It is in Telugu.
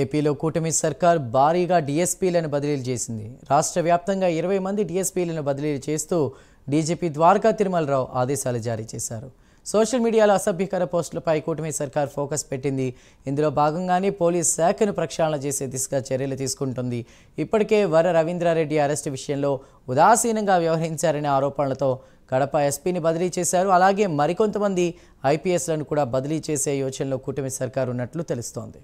ఏపీలో కూటమి సర్కార్ భారీగా డీఎస్పీలను బదిలీలు చేసింది రాష్ట్ర వ్యాప్తంగా ఇరవై మంది డీఎస్పీలను బదిలీలు చేస్తూ డీజీపీ ద్వారకా తిరుమలరావు ఆదేశాలు జారీ చేశారు సోషల్ మీడియాలో అసభ్యకర పోస్టులపై కూటమి సర్కార్ ఫోకస్ పెట్టింది ఇందులో భాగంగానే పోలీస్ శాఖను ప్రక్షాళన చేసే దిశగా చర్యలు తీసుకుంటుంది ఇప్పటికే వర రవీంద్రారెడ్డి అరెస్టు విషయంలో ఉదాసీనంగా వ్యవహరించారనే ఆరోపణలతో కడప ఎస్పీని బదిలీ చేశారు అలాగే మరికొంతమంది ఐపీఎస్లను కూడా బదిలీ చేసే యోచనలో కూటమి సర్కార్ ఉన్నట్లు తెలుస్తోంది